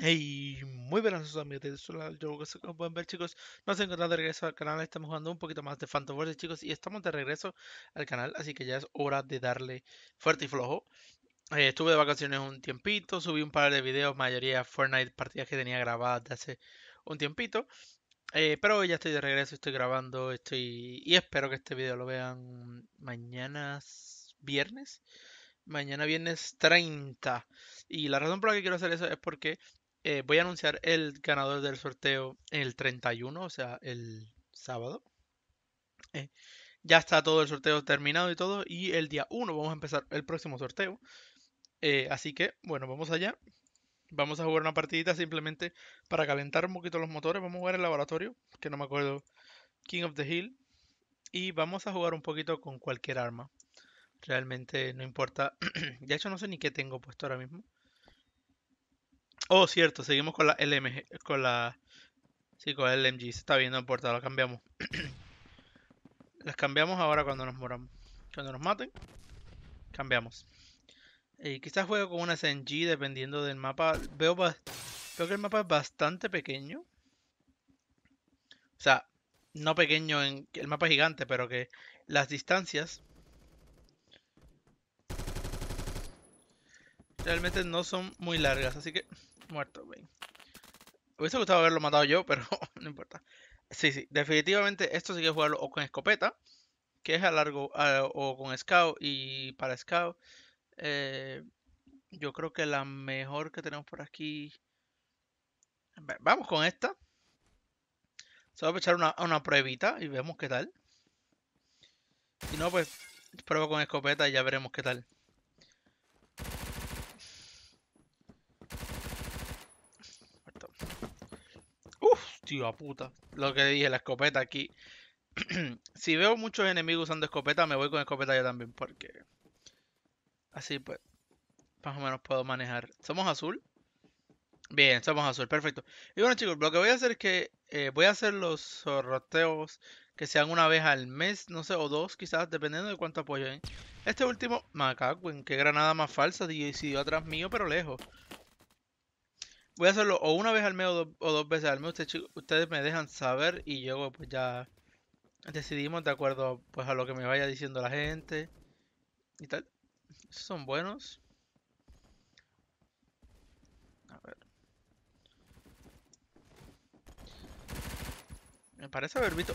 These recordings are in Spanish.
Hey, muy buenas amigos de Solar, yo como pueden ver chicos, nos encontramos de regreso al canal, estamos jugando un poquito más de Phantom chicos y estamos de regreso al canal, así que ya es hora de darle fuerte y flojo. Eh, estuve de vacaciones un tiempito, subí un par de videos, mayoría Fortnite, partidas que tenía grabadas de hace un tiempito, eh, pero ya estoy de regreso, estoy grabando, estoy y espero que este video lo vean mañana viernes mañana viernes 30. Y la razón por la que quiero hacer eso es porque eh, voy a anunciar el ganador del sorteo el 31, o sea, el sábado. Eh, ya está todo el sorteo terminado y todo. Y el día 1 vamos a empezar el próximo sorteo. Eh, así que, bueno, vamos allá. Vamos a jugar una partidita simplemente para calentar un poquito los motores. Vamos a jugar el laboratorio, que no me acuerdo. King of the Hill. Y vamos a jugar un poquito con cualquier arma. Realmente no importa. de hecho, no sé ni qué tengo puesto ahora mismo. Oh, cierto, seguimos con la LMG, con la... Sí, con el LMG, está viendo no importa, la cambiamos. Las cambiamos ahora cuando nos moramos. Cuando nos maten, cambiamos. Y eh, quizás juego con una SMG dependiendo del mapa. Veo, veo que el mapa es bastante pequeño. O sea, no pequeño en... El mapa es gigante, pero que las distancias realmente no son muy largas, así que muerto, güey. Hubiese gustado haberlo matado yo, pero no importa. Sí, sí, definitivamente esto sí que jugarlo o con escopeta, que es a largo, o con scout y para scout. Eh, yo creo que la mejor que tenemos por aquí. Vamos con esta. Se va a echar una, una pruebita y vemos qué tal. Si no, pues prueba con escopeta y ya veremos qué tal. Tío puta. Lo que dije, la escopeta aquí. si veo muchos enemigos usando escopeta, me voy con escopeta yo también, porque. Así pues. Más o menos puedo manejar. ¿Somos azul? Bien, somos azul, perfecto. Y bueno, chicos, lo que voy a hacer es que eh, voy a hacer los sorteos que sean una vez al mes, no sé, o dos quizás, dependiendo de cuánto apoyo Este último, macaco, qué granada más falsa, decidió atrás mío, pero lejos voy a hacerlo o una vez al mes o, dos veces al mes. Ustedes, me dejan saber y yo pues ya decidimos de acuerdo pues a lo que me vaya diciendo la gente y tal. Son buenos. A ver. Me parece haber visto...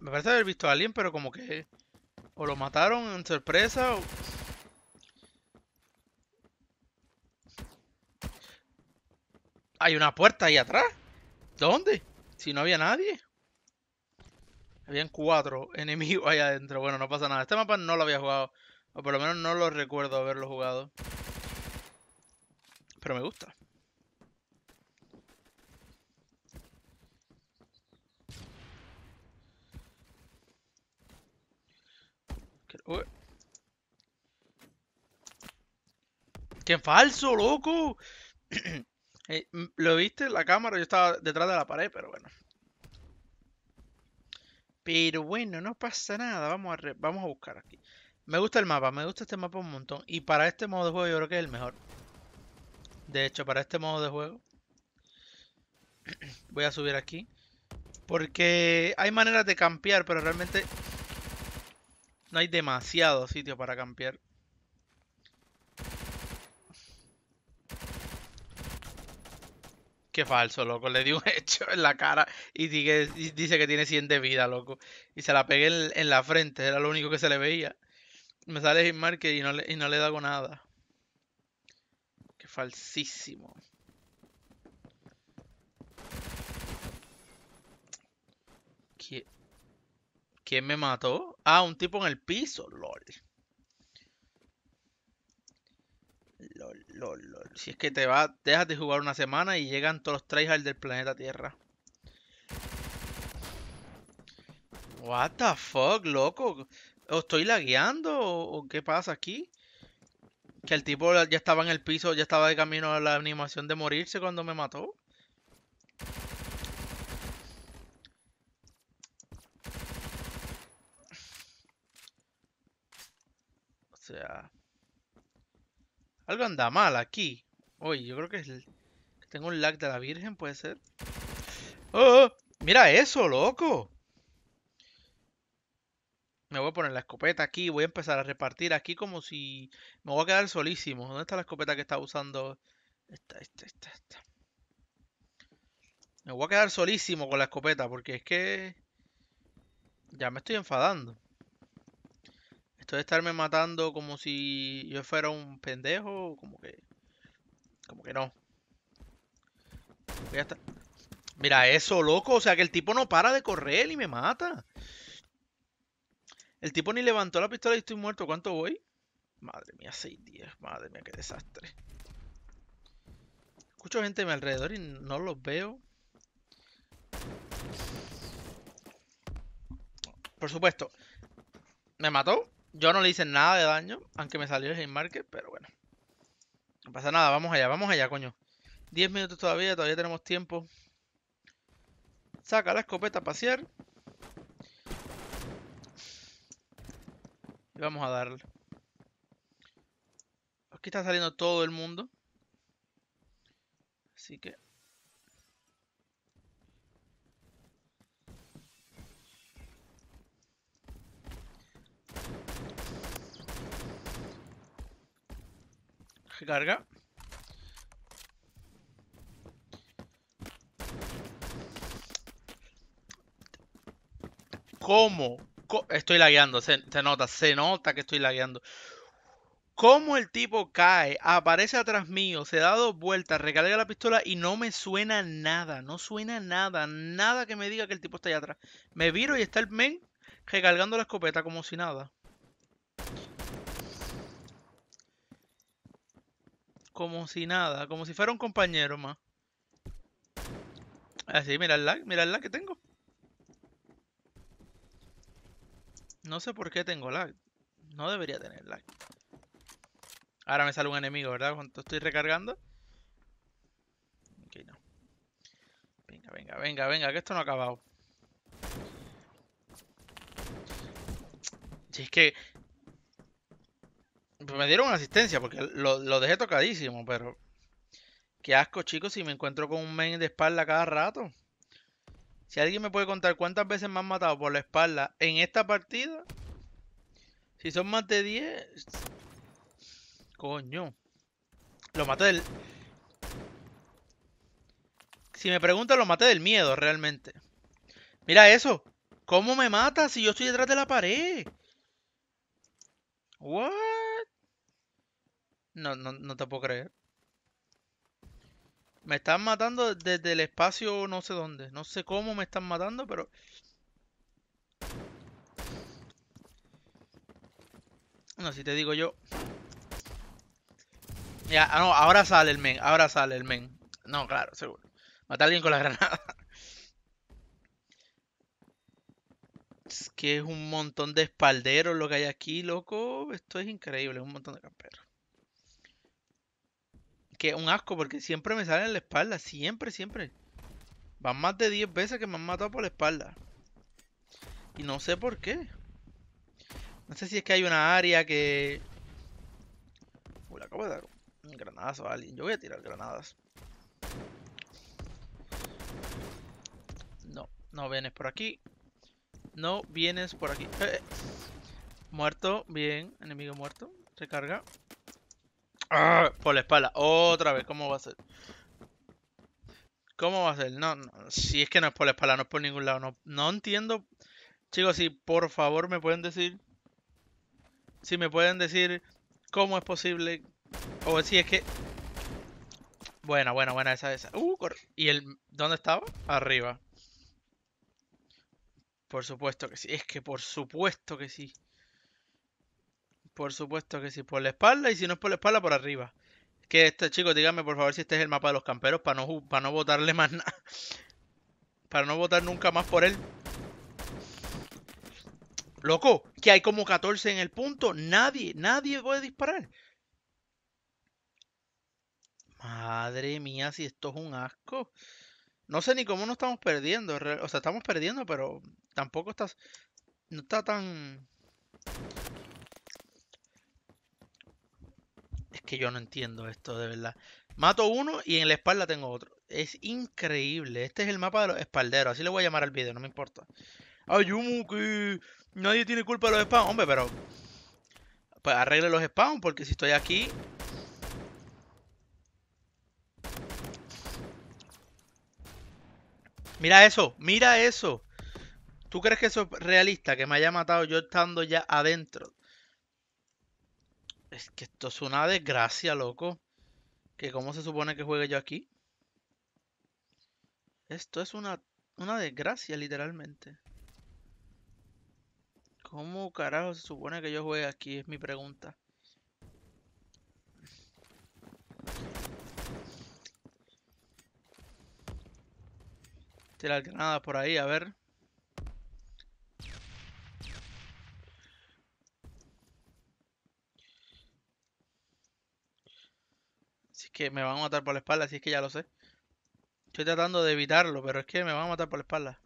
Me parece haber visto a alguien, pero como que... O lo mataron en sorpresa o... Hay una puerta ahí atrás. ¿Dónde? Si no había nadie. Habían cuatro enemigos ahí adentro. Bueno, no pasa nada. Este mapa no lo había jugado. O por lo menos no lo recuerdo haberlo jugado. Pero me gusta. ¡Qué falso, loco! Eh, lo viste la cámara, yo estaba detrás de la pared, pero bueno. Pero bueno, no pasa nada. Vamos a, vamos a buscar aquí. Me gusta el mapa, me gusta este mapa un montón. Y para este modo de juego yo creo que es el mejor. De hecho, para este modo de juego. voy a subir aquí. Porque hay maneras de campear, pero realmente no hay demasiado sitio para campear. Qué falso, loco. Le di un hecho en la cara y dice, que tiene 100 de vida, loco. Y se la pegué en, la frente, era lo único que se le veía. Me sale Jim y no le, y no le nada. Qué falsísimo. ¿Quién me mató? Ah, un tipo en el piso, lol. Lol, Si es que te vas, dejas de jugar una semana y llegan todos los tryhards del planeta Tierra. What the fuck, loco. ¿O estoy lagueando? ¿O, qué pasa aquí? Que el tipo ya estaba en el piso, ya estaba de camino a la animación de morirse cuando me mató. O sea... Algo anda mal aquí. Uy, yo creo que es tengo un lag de la Virgen, puede ser. ¡Oh! Mira eso, loco. Me voy a poner la escopeta aquí. Voy a empezar a repartir aquí como si... Me voy a quedar solísimo. ¿Dónde está la escopeta que está usando? Esta, esta, esta, esta. Me voy a quedar solísimo con la escopeta porque es que... Ya me estoy enfadando de estarme matando como si yo fuera un pendejo, como que... Como que no. Mira eso, loco. O sea, que el tipo no para de correr y me mata. El tipo ni levantó la pistola y estoy muerto. ¿Cuánto voy? Madre mía, 6 días. Madre mía, qué desastre. Escucho gente a mi alrededor y no los veo. Por supuesto. ¿Me mató? Yo no le hice nada de daño, aunque me salió el market, pero bueno. No pasa nada, vamos allá, vamos allá, coño. 10 minutos todavía, todavía tenemos tiempo. Saca la escopeta pasear. Y vamos a darle. Aquí está saliendo todo el mundo. Así que carga. ¿Cómo? Estoy lagueando, se, nota, se nota que estoy lagueando. ¿Cómo el tipo cae? Aparece atrás mío, se da dos vueltas, recarga la pistola y no me suena nada. No suena nada, nada que me diga que el tipo está allá atrás. Me viro y está el men recargando la escopeta como si nada. como si nada, como si fuera un compañero más. Así, mira el lag, mira el lag que tengo. No sé por qué tengo lag. No debería tener lag. Ahora me sale un enemigo, ¿verdad? Cuando estoy recargando. Ok, no. Venga, venga, venga, venga, que esto no ha acabado. Si es que me dieron asistencia porque lo, lo dejé tocadísimo, pero. Qué asco, chicos, si me encuentro con un men de espalda cada rato. Si alguien me puede contar cuántas veces me han matado por la espalda en esta partida. Si son más de 10. Coño. Lo maté del... Si me pregunta lo maté del miedo, realmente. Mira eso. ¿Cómo me mata si yo estoy detrás de la pared? What? No, no, no te puedo creer. Me están matando desde el espacio no sé dónde. No sé cómo me están matando, pero... No, si te digo yo. Ya, ah, no, ahora sale el men, ahora sale el men. No, claro, seguro. Matar a alguien con la granada. Es que es un montón de espalderos lo que hay aquí, loco. Esto es increíble, un montón de camperos que un asco porque siempre me salen en la espalda, siempre, siempre. Van más de 10 veces que me han matado por la espalda. Y no sé por qué. No sé si es que hay una área que... Uy, le acabo de dar un alguien. Yo voy a tirar granadas. No, no vienes por aquí. No vienes por aquí. Eh, eh. Muerto, bien. Enemigo muerto. Recarga. Ah. Por la espalda. Otra vez. ¿Cómo va a ser? ¿Cómo va a ser? No, no, si es que no es por la espalda, no es por ningún lado. No, no entiendo. Chicos, si por favor me pueden decir. Si me pueden decir cómo es posible. O si es que. Buena, buena, buena esa, esa. Uh, ¿Y el. ¿Dónde estaba? Arriba. Por supuesto que sí. Es que por supuesto que sí. Por supuesto que sí, por la espalda y si no es por la espalda, por arriba. Que este chico, dígame por favor si este es el mapa de los camperos para no, para no votarle más nada. Para no votar nunca más por él. Loco, que hay como 14 en el punto. Nadie, nadie puede disparar. Madre mía, si esto es un asco. No sé ni cómo nos estamos perdiendo. O sea, estamos perdiendo, pero tampoco estás no está tan... Es que yo no entiendo esto, de verdad. Mato uno y en la espalda tengo otro. Es increíble. Este es el mapa de los espalderos. Así le voy a llamar al vídeo, no me importa. Ayumu, que nadie tiene culpa de los spawns. Hombre, pero... Pues arregle los spawns, porque si estoy aquí... Mira eso, mira eso. ¿Tú crees que eso es realista? Que me haya matado yo estando ya adentro. Es que esto es una desgracia, loco. Que cómo se supone que juegue yo aquí. Esto es una, una desgracia, literalmente. ¿Cómo carajo se supone que yo juegue aquí? Es mi pregunta. Tirar granadas por ahí, a ver. que me van a matar por la espalda, así es que ya lo sé. Estoy tratando de evitarlo, pero es que me van a matar por la espalda.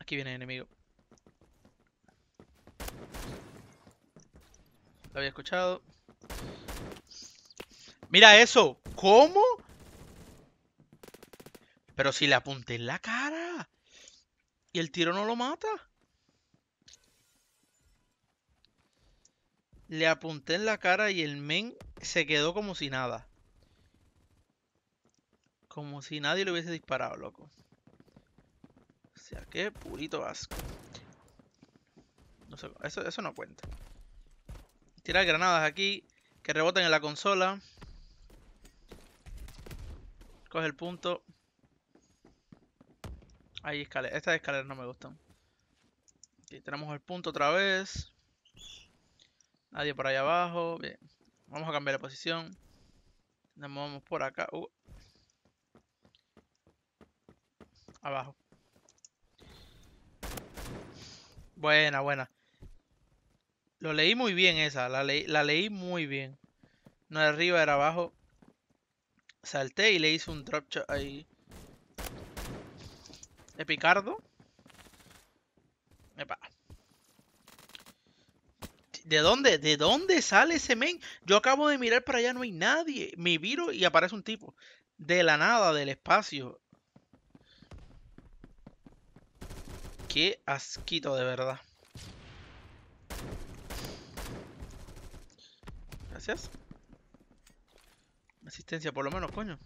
Aquí viene el enemigo. Lo había escuchado. ¡Mira eso! ¿Cómo? Pero si le apunté en la cara. Y el tiro no lo mata. Le apunté en la cara y el men se quedó como si nada. Como si nadie le hubiese disparado, loco. O sea, qué purito asco. eso, no cuenta. Tirar granadas aquí, que reboten en la consola. Coge el punto. Ahí escaleras. Estas escaleras no me gustan. Aquí tenemos el punto otra vez. Nadie por ahí abajo. Bien. Vamos a cambiar la posición. Nos movemos por acá. Uh. Abajo. Buena, buena. Lo leí muy bien esa. La, la leí muy bien. No era arriba, era abajo. Salté y le hice un drop shot ahí. Epicardo. Epa. ¿De dónde? ¿De dónde sale ese men? Yo acabo de mirar para allá, no hay nadie. Me viro y aparece un tipo. De la nada, del espacio. Qué asquito, de verdad. Gracias. Asistencia, por lo menos, coño.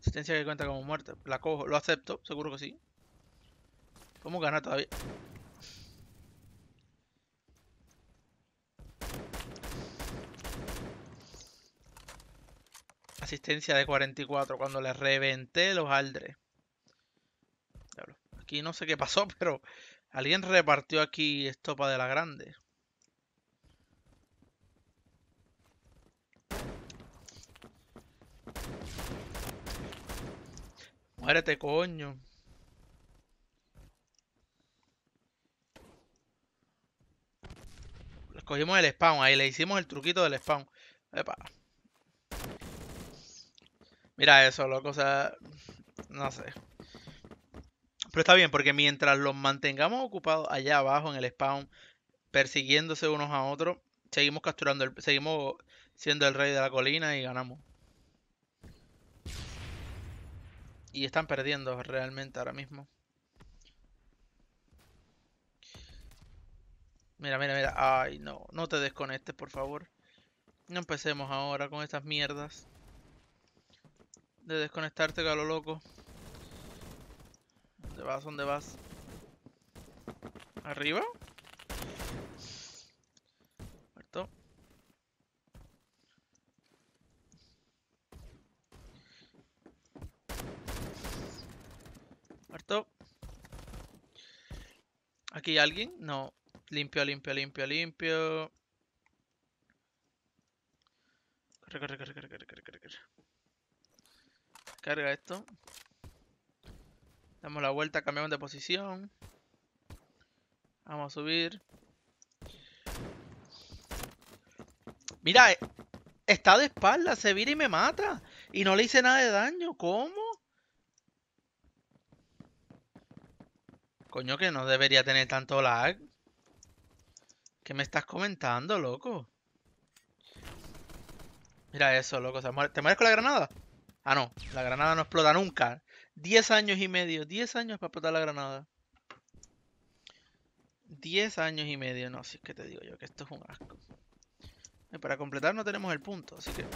Asistencia que cuenta como muerte. La cojo, lo acepto, seguro que sí. ¿Cómo ganar todavía? Asistencia de 44 cuando le reventé los aldres. Aquí no sé qué pasó, pero alguien repartió aquí estopa de la grande. Muérete, coño. Les cogimos el spawn, ahí le hicimos el truquito del spawn. Epa. Mira eso, loco, o sea, no sé. Pero está bien, porque mientras los mantengamos ocupados allá abajo en el spawn, persiguiéndose unos a otros, seguimos capturando, el, seguimos siendo el rey de la colina y ganamos. Y están perdiendo realmente ahora mismo. Mira, mira, mira. Ay, no. No te desconectes, por favor. No empecemos ahora con estas mierdas de desconectarte a lo loco. ¿Dónde vas? ¿Dónde vas? ¿Arriba? Muerto. Muerto. ¿Aquí hay alguien? No. Limpio, limpio, limpio, limpio. Corre, corre, corre, corre, corre, corre, corre. Carga esto. Damos la vuelta, cambiamos de posición. Vamos a subir. Mira, eh, está de espalda, se vira y me mata. Y no le hice nada de daño. ¿Cómo? Coño, que no debería tener tanto lag. ¿Qué me estás comentando, loco? Mira eso, loco. ¿Te mueres con la granada? Ah, no, la granada no explota nunca. 10 años y medio, 10 años para explotar la granada. 10 años y medio, no, si es que te digo yo que esto es un asco. para completar no tenemos el punto, así que... ¿Ya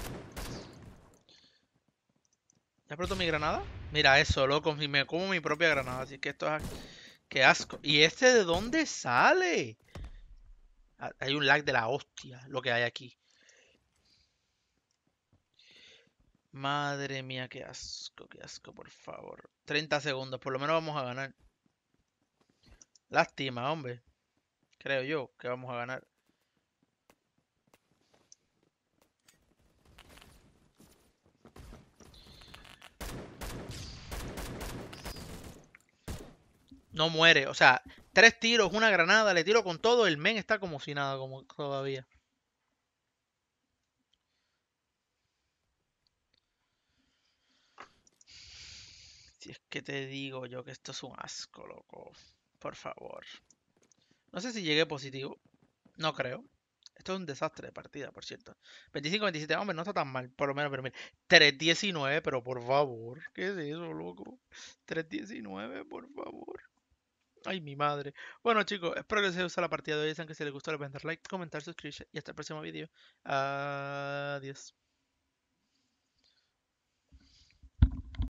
explotó mi granada? Mira eso, loco, me como mi propia granada, así que esto es... ¡Qué asco! ¿Y este de dónde sale? Ah, hay un lag de la hostia, lo que hay aquí. Madre mía, qué asco, qué asco, por favor. 30 segundos, por lo menos vamos a ganar. Lástima, hombre. Creo yo que vamos a ganar. No muere, o sea, tres tiros, una granada, le tiro con todo, el men está como si nada, como todavía. es que te digo yo que esto es un asco, loco. Por favor. No sé si llegué positivo. No creo. Esto es un desastre de partida, por cierto. 25-27, hombre, no está tan mal, por lo menos, pero mira. 3-19, pero por favor. ¿Qué es eso, loco? 3-19, por favor. Ay, mi madre. Bueno, chicos, espero que les haya gustado la partida de hoy. que si les gustó, les pueden dar like, comentar, suscribirse. Y hasta el próximo vídeo. Adiós.